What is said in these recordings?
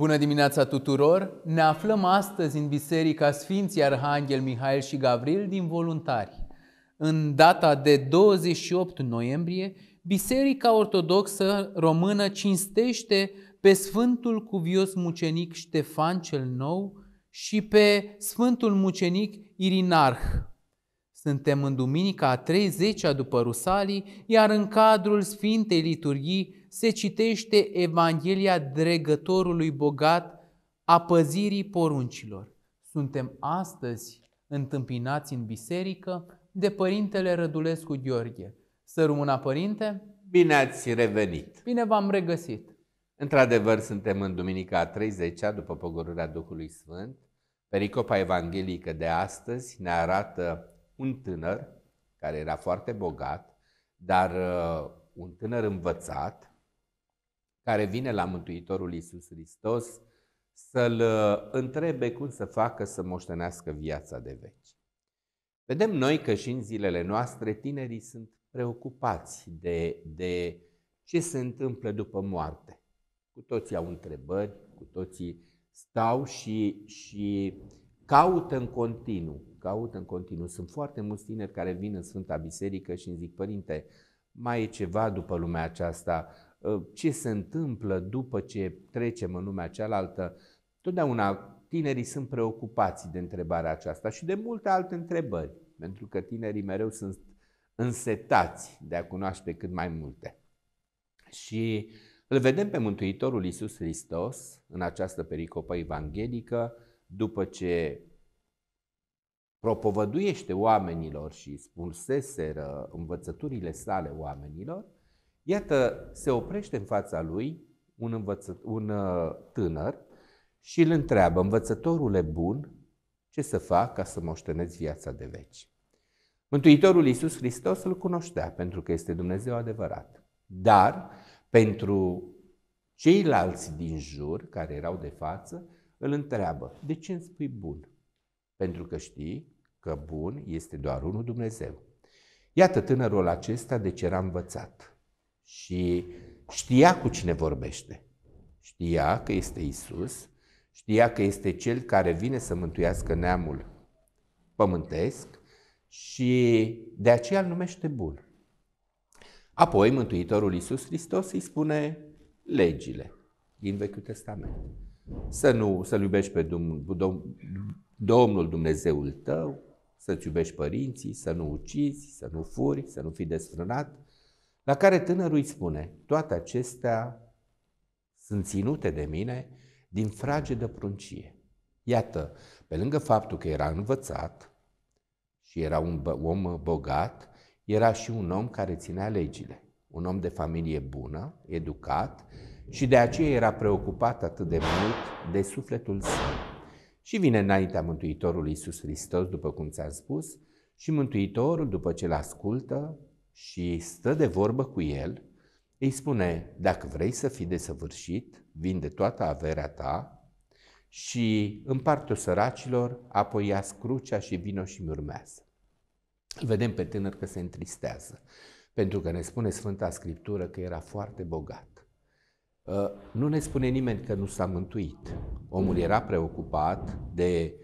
Bună dimineața tuturor! Ne aflăm astăzi în Biserica Sfinții Arhanghel Mihail și Gavril din Voluntari. În data de 28 noiembrie, Biserica Ortodoxă Română cinstește pe Sfântul Cuvios Mucenic Ștefan cel Nou și pe Sfântul Mucenic Irinarh, suntem în duminica a 30-a după Rusalii, iar în cadrul Sfintei Liturghii se citește Evanghelia dregătorului bogat a păzirii poruncilor. Suntem astăzi întâmpinați în biserică de Părintele Rădulescu Gheorghe. Să rămână, Părinte! Bine ați revenit! Bine v-am regăsit! Într-adevăr, suntem în Duminica 30-a, după pogorârea Duhului Sfânt. Pericopa evanghelică de astăzi ne arată un tânăr care era foarte bogat, dar uh, un tânăr învățat, care vine la Mântuitorul Iisus Hristos să-l uh, întrebe cum să facă să moștenească viața de veci. Vedem noi că și în zilele noastre tinerii sunt preocupați de, de ce se întâmplă după moarte. Cu toții au întrebări, cu toții stau și, și uh, caută în continuu, caută în continuu. Sunt foarte mulți tineri care vin în Sfânta Biserică și îmi zic, Părinte, mai e ceva după lumea aceasta, ă, ce se întâmplă după ce trecem în lumea cealaltă. Totdeauna tinerii sunt preocupați de întrebarea aceasta și de multe alte întrebări, pentru că tinerii mereu sunt însetați de a cunoaște cât mai multe. Și îl vedem pe Mântuitorul Iisus Hristos în această pericopă evanghelică, după ce propovăduiește oamenilor și spulseseră învățăturile sale oamenilor, iată, se oprește în fața lui un, învăță, un uh, tânăr și îl întreabă, învățătorule bun, ce să fac ca să moștenesc viața de veci? Mântuitorul Iisus Hristos îl cunoștea pentru că este Dumnezeu adevărat. Dar pentru ceilalți din jur care erau de față, îl întreabă, de ce îmi spui bun? Pentru că știi că bun este doar unul Dumnezeu. Iată tânărul acesta de ce era învățat și știa cu cine vorbește. Știa că este Isus, știa că este Cel care vine să mântuiască neamul pământesc și de aceea îl numește bun. Apoi Mântuitorul Isus Hristos îi spune legile din Vechiul Testament să nu, să-L iubești pe Dum, Dom, Domnul Dumnezeul tău, să-ți iubești părinții, să nu ucizi, să nu furi, să nu fii desfrânat, la care tânărul îi spune, toate acestea sunt ținute de mine din frage de pruncie. Iată, pe lângă faptul că era învățat și era un om bogat, era și un om care ținea legile, un om de familie bună, educat, și de aceea era preocupat atât de mult de sufletul său. Și vine înaintea Mântuitorului Iisus Hristos, după cum ți-am spus, și Mântuitorul, după ce l-ascultă și stă de vorbă cu el, îi spune, dacă vrei să fii desăvârșit, vinde toată averea ta și împarte-o săracilor, apoi ia crucea și vino și mi urmează. Îl vedem pe tânăr că se întristează, pentru că ne spune Sfânta Scriptură că era foarte bogat. Ă, nu ne spune nimeni că nu s-a mântuit. Omul mm. era preocupat de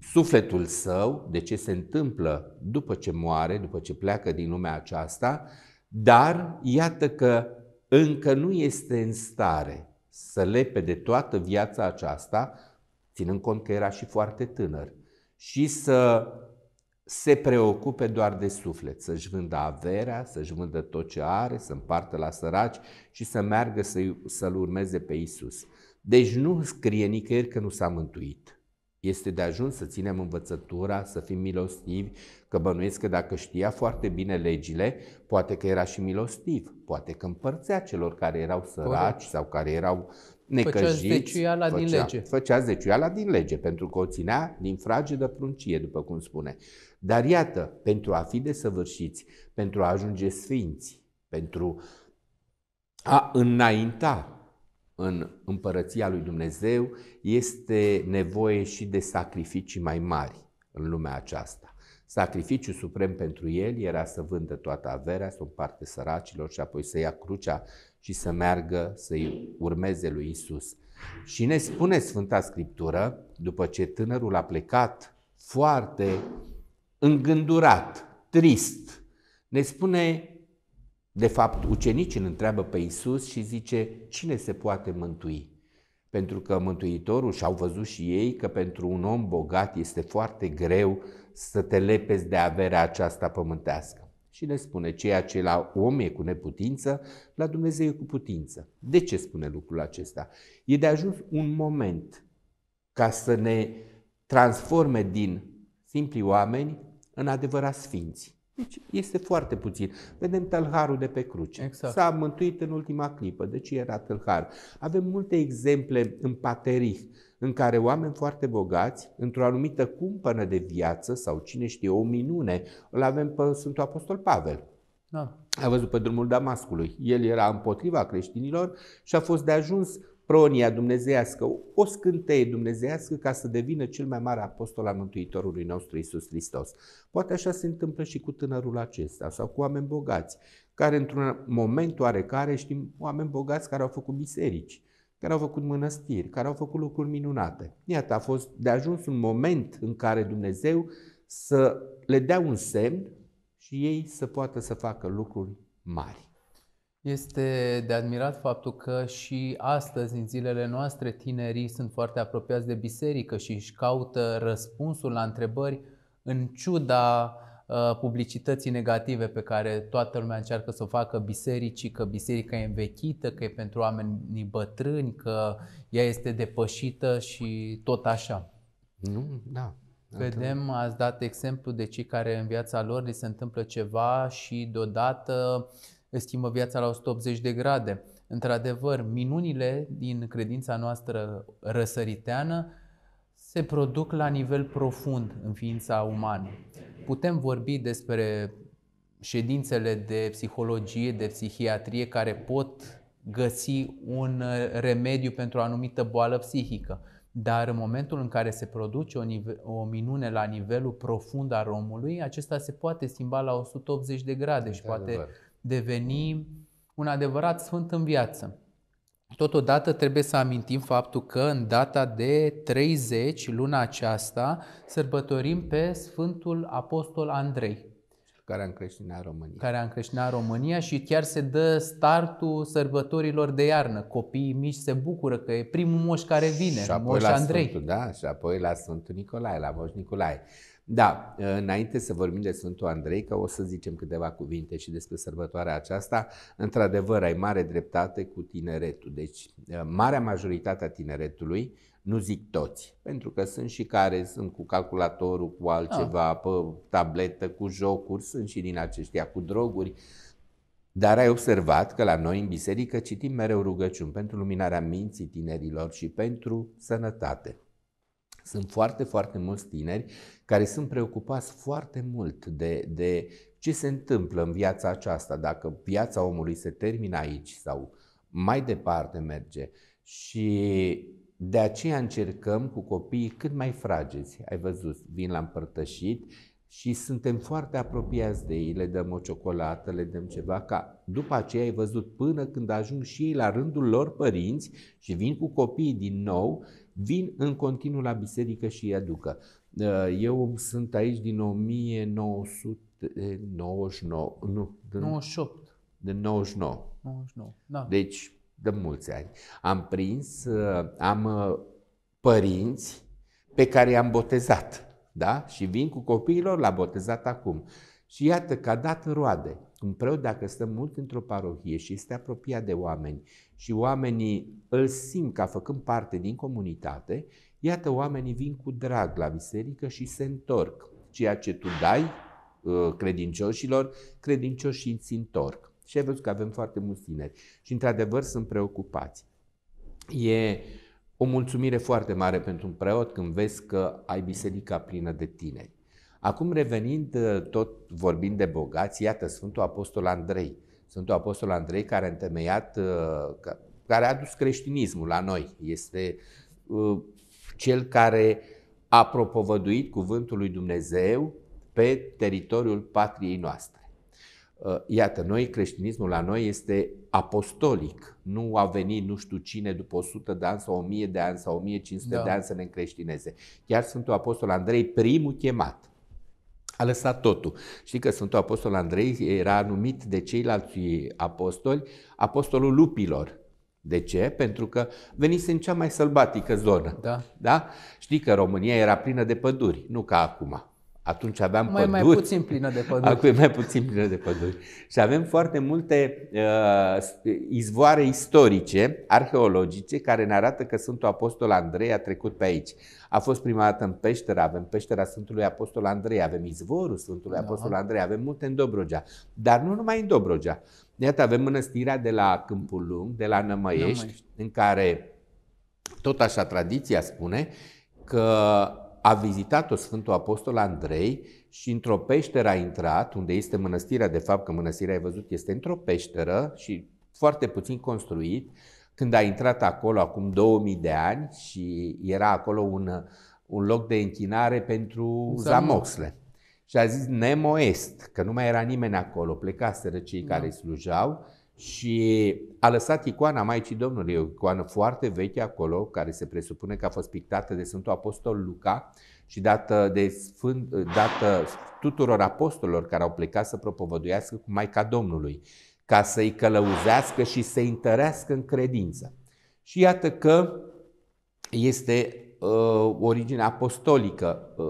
sufletul său, de ce se întâmplă după ce moare, după ce pleacă din lumea aceasta, dar iată că încă nu este în stare să lepe de toată viața aceasta, ținând cont că era și foarte tânăr, și să se preocupe doar de suflet, să-și vândă averea, să-și vândă tot ce are, să împartă la săraci și să meargă să-L urmeze pe Isus. Deci nu scrie nicăieri că nu s-a mântuit. Este de ajuns să ținem învățătura, să fim milostivi, că bănuiesc că dacă știa foarte bine legile, poate că era și milostiv, poate că împărțea celor care erau săraci Corect. sau care erau necăjiți. Făcea zeciuiala făcea, din lege. Făcea zeciuiala din lege, pentru că o ținea din fragedă pruncie, după cum spune. Dar iată, pentru a fi desăvârșiți, pentru a ajunge sfinți, pentru a înainta în împărăția lui Dumnezeu, este nevoie și de sacrificii mai mari în lumea aceasta. Sacrificiul suprem pentru el era să vândă toată averea, să o împarte săracilor și apoi să ia crucea și să meargă, să-i urmeze lui Isus. Și ne spune Sfânta Scriptură, după ce tânărul a plecat foarte îngândurat, trist, ne spune, de fapt, ucenicii îl întreabă pe Isus și zice, cine se poate mântui? Pentru că Mântuitorul și-au văzut și ei că pentru un om bogat este foarte greu să te lepezi de averea aceasta pământească. Și ne spune, ceea ce la om e cu neputință, la Dumnezeu e cu putință. De ce spune lucrul acesta? E de ajuns un moment ca să ne transforme din simpli oameni în adevărat sfinți. Deci este foarte puțin. Vedem tălharul de pe cruce. Exact. S-a mântuit în ultima clipă, de deci era tălhar. Avem multe exemple în paterih în care oameni foarte bogați, într-o anumită cumpănă de viață sau cine știe, o minune, îl avem pe Sfântul Apostol Pavel. Da. A văzut pe drumul Damascului. El era împotriva creștinilor și a fost de ajuns pronia dumnezeiască, o scânteie dumnezeiască ca să devină cel mai mare apostol al Mântuitorului nostru Isus Hristos. Poate așa se întâmplă și cu tânărul acesta sau cu oameni bogați, care într-un moment oarecare știm oameni bogați care au făcut biserici, care au făcut mănăstiri, care au făcut lucruri minunate. Iată, a fost de ajuns un moment în care Dumnezeu să le dea un semn și ei să poată să facă lucruri mari. Este de admirat faptul că și astăzi, în zilele noastre, tinerii sunt foarte apropiați de biserică și își caută răspunsul la întrebări în ciuda Uh, publicității negative pe care toată lumea încearcă să o facă bisericii, că biserica e învechită, că e pentru oamenii bătrâni, că ea este depășită și tot așa. Nu, da. Vedem, ați dat exemplu de cei care în viața lor li se întâmplă ceva și deodată schimbă viața la 180 de grade. Într-adevăr, minunile din credința noastră răsăriteană se produc la nivel profund în ființa umană. Putem vorbi despre ședințele de psihologie, de psihiatrie care pot găsi un uh, remediu pentru o anumită boală psihică. Dar în momentul în care se produce o, nive- o minune la nivelul profund al omului, acesta se poate schimba la 180 de grade Sunt și poate deveni un adevărat sfânt în viață. Totodată trebuie să amintim faptul că în data de 30, luna aceasta, sărbătorim pe Sfântul Apostol Andrei. Care a încreștinat România. Care a încreștinat România și chiar se dă startul sărbătorilor de iarnă. Copiii mici se bucură că e primul moș care vine, și apoi moș la Andrei. Sfântul, da? Și apoi la Sfântul Nicolae, la moș Nicolae. Da, uh, înainte să vorbim de Sfântul Andrei, că o să zicem câteva cuvinte și despre sărbătoarea aceasta, într-adevăr ai mare dreptate cu tineretul. Deci, uh, marea majoritate a tineretului, nu zic toți, pentru că sunt și care sunt cu calculatorul, cu altceva, ah. pe tabletă, cu jocuri, sunt și din aceștia, cu droguri. Dar ai observat că la noi în biserică citim mereu rugăciuni pentru luminarea minții tinerilor și pentru sănătate. Sunt foarte, foarte mulți tineri care sunt preocupați foarte mult de, de ce se întâmplă în viața aceasta, dacă viața omului se termină aici sau mai departe merge. Și de aceea încercăm cu copiii cât mai fragezi. Ai văzut, vin la împărtășit și suntem foarte apropiați de ei, le dăm o ciocolată, le dăm ceva, ca după aceea ai văzut până când ajung și ei la rândul lor părinți și vin cu copiii din nou, vin în continuu la biserică și îi aducă. Uh, eu sunt aici din 1999, nu, din, 98. Din 99. 99, da. Deci, de mulți ani. Am prins, uh, am uh, părinți pe care i-am botezat. Da? Și vin cu copiilor, la botezat acum. Și iată că a dat roade. Un preot, dacă stă mult într-o parohie și este apropiat de oameni și oamenii îl simt ca făcând parte din comunitate, iată, oamenii vin cu drag la biserică și se întorc. Ceea ce tu dai uh, credincioșilor, credincioșii îți întorc. Și ai văzut că avem foarte mulți tineri. Și, într-adevăr, sunt preocupați. E o mulțumire foarte mare pentru un preot când vezi că ai biserica plină de tineri. Acum revenind, uh, tot vorbind de bogați, iată Sfântul Apostol Andrei. Sfântul Apostol Andrei care a întemeiat, uh, care a adus creștinismul la noi. Este uh, cel care a propovăduit cuvântul lui Dumnezeu pe teritoriul patriei noastre. Uh, iată, noi, creștinismul la noi este apostolic. Nu a venit nu știu cine după 100 de ani sau 1000 de ani sau 1500 da. de ani să ne încreștineze. Chiar Sfântul Apostol Andrei, primul chemat, a lăsat totul. Știi că Sfântul Apostol Andrei era numit de ceilalți apostoli apostolul lupilor. De ce? Pentru că venise în cea mai sălbatică zonă. Da. da? Știi că România era plină de păduri, nu ca acum. Atunci aveam mai, păduri. Mai puțin plină de păduri. Acum e mai puțin plină de păduri. Și avem foarte multe uh, izvoare istorice, arheologice, care ne arată că Sfântul Apostol Andrei a trecut pe aici. A fost prima dată în Peștera, avem Peștera Sfântului Apostol Andrei, avem izvorul Sfântului da. Apostol Andrei, avem multe în Dobrogea. Dar nu numai în Dobrogea. Iată, avem mănăstirea de la Câmpul Lung, de la Nămăiești, Nămăiești. în care tot așa tradiția spune că a vizitat-o Sfântul Apostol Andrei și într-o peșteră a intrat, unde este mănăstirea, de fapt că mănăstirea ai văzut este într-o peșteră și foarte puțin construit, când a intrat acolo acum 2000 de ani și era acolo un, un loc de închinare pentru zamoxle. Și a zis Nemo Est, că nu mai era nimeni acolo, plecaseră cei da. care slujau și a lăsat icoana Maicii Domnului, o icoană foarte veche acolo, care se presupune că a fost pictată de Sfântul Apostol Luca și dată, de sfânt, dată tuturor apostolilor care au plecat să propovăduiască cu Maica Domnului, ca să-i călăuzească și să-i întărească în credință. Și iată că este uh, origine apostolică uh,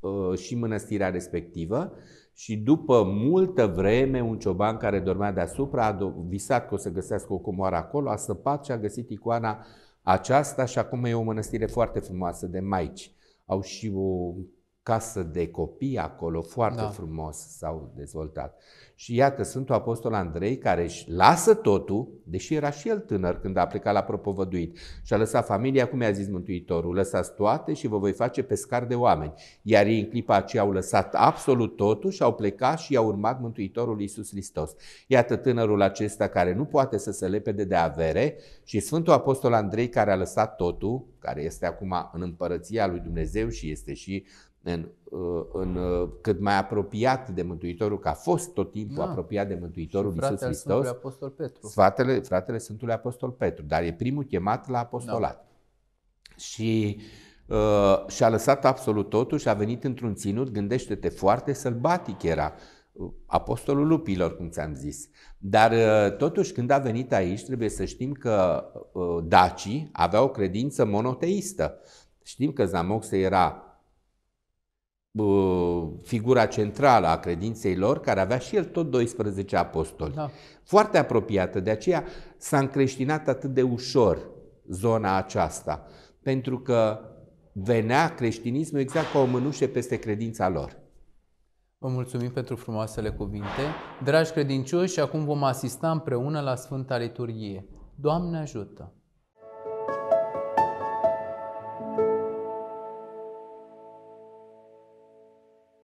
uh, uh, și mănăstirea respectivă, uh, și după multă vreme, un cioban care dormea deasupra a visat că o să găsească o comoară acolo, a săpat și a găsit icoana aceasta și acum e o mănăstire foarte frumoasă de maici. Au și o casă de copii acolo, foarte da. frumos s-au dezvoltat. Și iată, Sfântul Apostol Andrei, care își lasă totul, deși era și el tânăr când a plecat la propovăduit și a lăsat familia, cum i-a zis Mântuitorul, lăsați toate și vă voi face pescar de oameni. Iar ei în clipa aceea au lăsat absolut totul și au plecat și i-au urmat Mântuitorul Iisus Hristos. Iată tânărul acesta care nu poate să se lepede de avere și Sfântul Apostol Andrei care a lăsat totul, care este acum în împărăția lui Dumnezeu și este și în, uh, în, uh, cât mai apropiat de Mântuitorul, că a fost tot timpul da. apropiat de Mântuitorul Iisus Hristos. Apostol Petru. Fratele, fratele Sfântului Apostol Petru, dar e primul chemat la apostolat. Da. Și uh, și-a lăsat absolut totul și a venit într-un ținut, gândește-te, foarte sălbatic era uh, apostolul lupilor, cum ți-am zis. Dar totuși când a venit aici, trebuie să știm că dacii aveau o credință monoteistă. Știm că Zamoxe era figura centrală a credinței lor, care avea și el tot 12 apostoli. Da. Foarte apropiată, de aceea s-a încreștinat atât de ușor zona aceasta, pentru că venea creștinismul exact ca o mânușe peste credința lor. Vă mulțumim pentru frumoasele cuvinte. Dragi credincioși, acum vom asista împreună la Sfânta Liturghie. Doamne ajută!